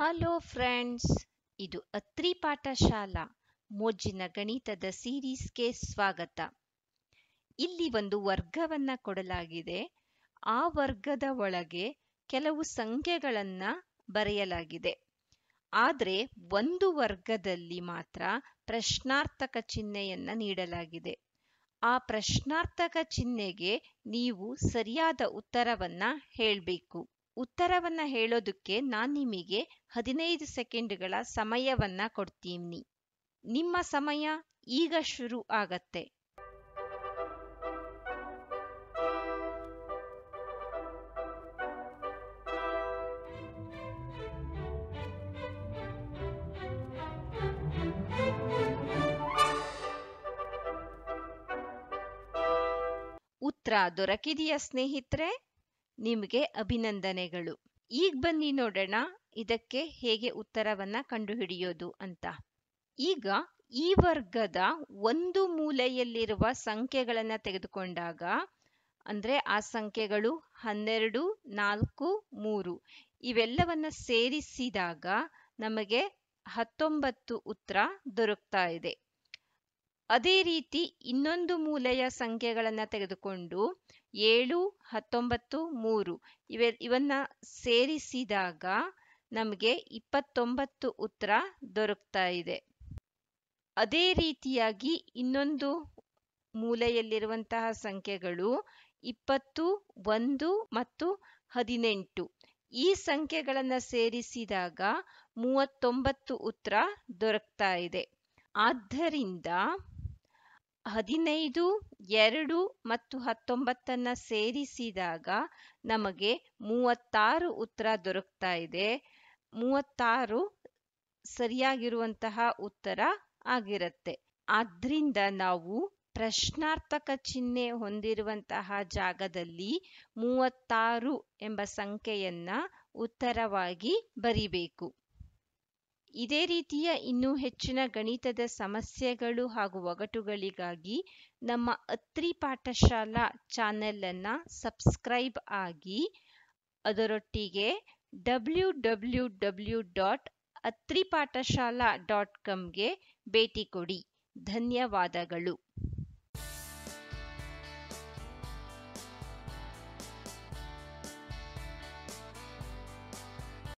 hello friends ಇದು ಅತ್ರಿ ಶಾಲಾ ಮೋಜಿನ ಗಣಿತದ ಸೀರೀಸ್‌ಗೆ ಸ್ವಾಗತ ಇಲ್ಲಿ ಒಂದು ವರ್ಗವನ್ನ ಕೊಡಲಾಗಿದೆ ಆ ವರ್ಗದ ಒಳಗೆ ಕೆಲವು ಸಂಖ್ಯೆಗಳನ್ನ ಬರೆಯಲಾಗಿದೆ ಆದ್ರೆ ಒಂದು ವರ್ಗದಲ್ಲಿ ಮಾತ್ರ ಪ್ರಶ್ನಾರ್ಥಕ ಚಿಹ್ನೆಯನ್ನ ನೀಡಲಾಗಿದೆ ಆ ಪ್ರಶ್ನಾರ್ಥಕ ಚಿಹ್ನೆಗೆ ನೀವು ಸರಿಯಾದ ಉತ್ತರವನ್ನ ಹೇಳ್ಬೇಕು ಉತ್ತರವನ್ನ ಹೇಳೋದಕ್ಕೆ ನಿಮಗೆ ಹದಿನೈದು ಸೆಕೆಂಡುಗಳ ಸಮಯವನ್ನ ಕೊಡ್ತೀನಿ ನಿಮ್ಮ ಸಮಯ ಈಗ ಶುರು ಆಗತ್ತೆ ಉತ್ತರ ದೊರಕಿದೆಯಾ ಸ್ನೇಹಿತರೆ ನಿಮ್ಗೆ ಅಭಿನಂದನೆಗಳು ಈಗ ಬನ್ನಿ ನೋಡೋಣ ಇದಕ್ಕೆ ಹೇಗೆ ಉತ್ತರವನ್ನ ಕಂಡುಹಿಡಿಯೋದು ಅಂತ ಈಗ ಈ ವರ್ಗದ ಒಂದು ಮೂಲೆಯಲ್ಲಿರುವ ಸಂಖ್ಯೆಗಳನ್ನ ತೆಗೆದುಕೊಂಡಾಗ ಅಂದ್ರೆ ಆ ಸಂಖ್ಯೆಗಳು ಹನ್ನೆರಡು ನಾಲ್ಕು ಮೂರು ಇವೆಲ್ಲವನ್ನ ಸೇರಿಸಿದಾಗ ನಮಗೆ ಹತ್ತೊಂಬತ್ತು ಉತ್ತರ ದೊರಕ್ತಾ ಇದೆ ಅದೇ ರೀತಿ ಇನ್ನೊಂದು ಮೂಲೆಯ ಸಂಖ್ಯೆಗಳನ್ನು ತೆಗೆದುಕೊಂಡು ಏಳು ಹತ್ತೊಂಬತ್ತು ಮೂರು ಇವೆ ಇವನ್ನ ಸೇರಿಸಿದಾಗ ನಮಗೆ ಇಪ್ಪತ್ತೊಂಬತ್ತು ಉತ್ತರ ದೊರಕ್ತಾ ಇದೆ ಅದೇ ರೀತಿಯಾಗಿ ಇನ್ನೊಂದು ಮೂಲೆಯಲ್ಲಿರುವಂತಹ ಸಂಖ್ಯೆಗಳು ಇಪ್ಪತ್ತು ಒಂದು ಮತ್ತು ಹದಿನೆಂಟು ಈ ಸಂಖ್ಯೆಗಳನ್ನ ಸೇರಿಸಿದಾಗ ಮೂವತ್ತೊಂಬತ್ತು ಉತ್ತರ ದೊರಕ್ತಾ ಇದೆ ಆದ್ದರಿಂದ ಹದಿನೈದು ಎರಡು ಮತ್ತು ಹತ್ತೊಂಬತ್ತನ್ನ ಸೇರಿಸಿದಾಗ ನಮಗೆ ಮೂವತ್ತಾರು ಉತ್ತರ ದೊರಕ್ತಾ ಇದೆ ಮೂವತ್ತಾರು ಸರಿಯಾಗಿರುವಂತಹ ಉತ್ತರ ಆಗಿರುತ್ತೆ ಆದ್ರಿಂದ ನಾವು ಪ್ರಶ್ನಾರ್ಥಕ ಚಿಹ್ನೆ ಹೊಂದಿರುವಂತಹ ಜಾಗದಲ್ಲಿ ಮೂವತ್ತಾರು ಎಂಬ ಸಂಖ್ಯೆಯನ್ನ ಉತ್ತರವಾಗಿ ಬರಿಬೇಕು ಇದೇ ರೀತಿಯ ಇನ್ನೂ ಹೆಚ್ಚಿನ ಗಣಿತದ ಸಮಸ್ಯೆಗಳು ಹಾಗೂ ಒಗಟುಗಳಿಗಾಗಿ ನಮ್ಮ ಅತ್ರಿ ಪಾಠಶಾಲಾ ಅನ್ನು ಸಬ್ಸ್‌ಕ್ರೈಬ್ ಆಗಿ ಅದರೊಟ್ಟಿಗೆ W W W dot Atri Pathashala dot ಕಾಮ್‌ಗೆ ಭೇಟಿ ಕೊಡಿ ಧನ್ಯವಾದಗಳು